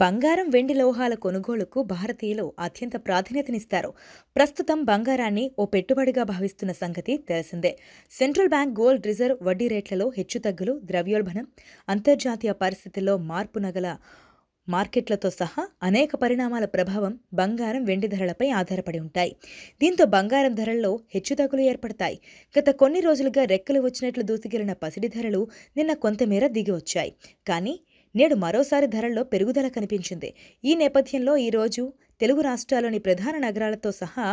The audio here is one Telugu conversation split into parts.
బంగారం వెండి లోహాల కొనుగోలుకు భారతీయులు అత్యంత ప్రాధాన్యతనిస్తారు ప్రస్తుతం బంగారాన్ని ఓ పెట్టుబడిగా భావిస్తున్న సంగతి తెలిసిందే సెంట్రల్ బ్యాంక్ గోల్డ్ రిజర్వ్ వడ్డీ రేట్లలో హెచ్చుతగ్గులు ద్రవ్యోల్బణం అంతర్జాతీయ పరిస్థితుల్లో మార్పు నగల మార్కెట్లతో సహా అనేక పరిణామాల ప్రభావం బంగారం వెండి ధరలపై ఆధారపడి ఉంటాయి దీంతో బంగారం ధరల్లో హెచ్చుతగ్గులు ఏర్పడతాయి గత కొన్ని రోజులుగా రెక్కలు వచ్చినట్లు దూసుకెళ్లిన పసిడి ధరలు నిన్న కొంతమేర దిగి వచ్చాయి కానీ నేడు మరోసారి ధరల్లో పెరుగుదల కనిపించింది ఈ నేపథ్యంలో ఈరోజు తెలుగు రాష్ట్రాల్లోని ప్రధాన నగరాలతో సహా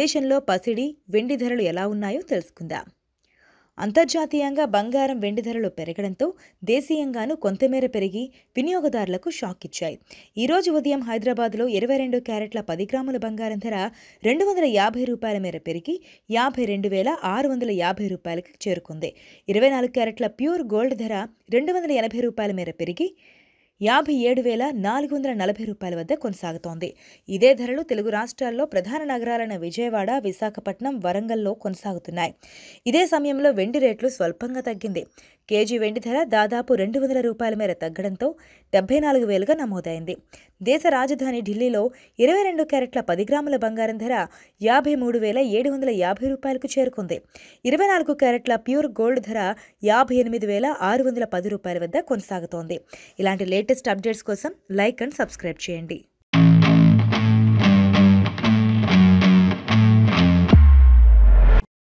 దేశంలో పసిడి వెండి ధరలు ఎలా ఉన్నాయో తెలుసుకుందాం అంతర్జాతీయంగా బంగారం వెండి ధరలు పెరగడంతో దేశీయంగానూ కొంతమేర పెరిగి వినియోగదారులకు షాక్ ఇచ్చాయి ఈరోజు ఉదయం హైదరాబాద్లో ఇరవై రెండు క్యారెట్ల పది గ్రాముల బంగారం ధర రెండు వందల యాభై రూపాయల మేర పెరిగి యాభై రెండు వేల ఆరు వందల యాభై రూపాయలకు చేరుకుంది ఇరవై నాలుగు క్యారెట్ల ప్యూర్ గోల్డ్ ధర రెండు వందల ఎనభై రూపాయల మేర పెరిగి యాభై ఏడు వేల నాలుగు వందల నలభై రూపాయల వద్ద కొనసాగుతోంది ఇదే ధరలు తెలుగు రాష్ట్రాల్లో ప్రధాన నగరాలైన విజయవాడ విశాఖపట్నం వరంగల్లో కొనసాగుతున్నాయి ఇదే సమయంలో వెండి రేట్లు స్వల్పంగా తగ్గింది కేజీ వెండి ధర దాదాపు రెండు వందల రూపాయల మేర తగ్గడంతో డెబ్బై నాలుగు వేలుగా నమోదైంది దేశ రాజధాని ఢిల్లీలో ఇరవై రెండు క్యారెట్ల పది గ్రాముల బంగారం ధర యాభై మూడు వేల ఏడు వందల యాభై రూపాయలకు చేరుకుంది ఇరవై నాలుగు క్యారెట్ల ప్యూర్ గోల్డ్ ధర యాభై ఎనిమిది వేల ఆరు వందల పది రూపాయల వద్ద కొనసాగుతోంది ఇలాంటి లేటెస్ట్ అప్డేట్స్ కోసం లైక్ అండ్ సబ్స్క్రైబ్ చేయండి